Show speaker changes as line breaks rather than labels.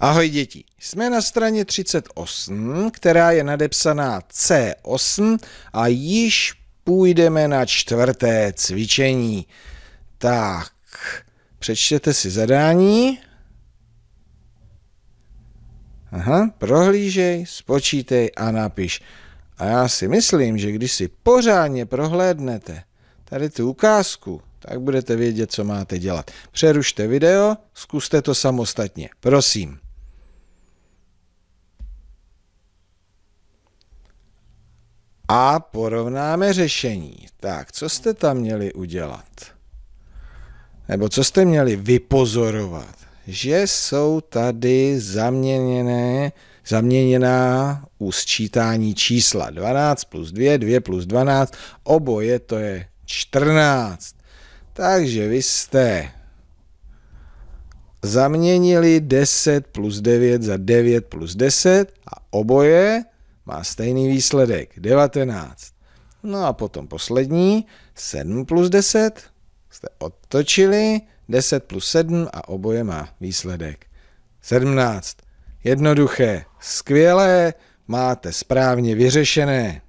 Ahoj děti, jsme na straně 38, která je nadepsaná C8 a již půjdeme na čtvrté cvičení. Tak, přečtěte si zadání. Aha, prohlížej, spočítej a napiš. A já si myslím, že když si pořádně prohlédnete tady tu ukázku, tak budete vědět, co máte dělat. Přerušte video, zkuste to samostatně. Prosím. a porovnáme řešení. Tak, co jste tam měli udělat? Nebo co jste měli vypozorovat? Že jsou tady zaměněné, zaměněná u sčítání čísla 12 plus 2, 2 plus 12, oboje to je 14. Takže vy jste zaměnili 10 plus 9 za 9 plus 10 a oboje má stejný výsledek, 19. No a potom poslední, 7 plus 10, jste odtočili, 10 plus 7 a oboje má výsledek 17. Jednoduché, skvělé, máte správně vyřešené.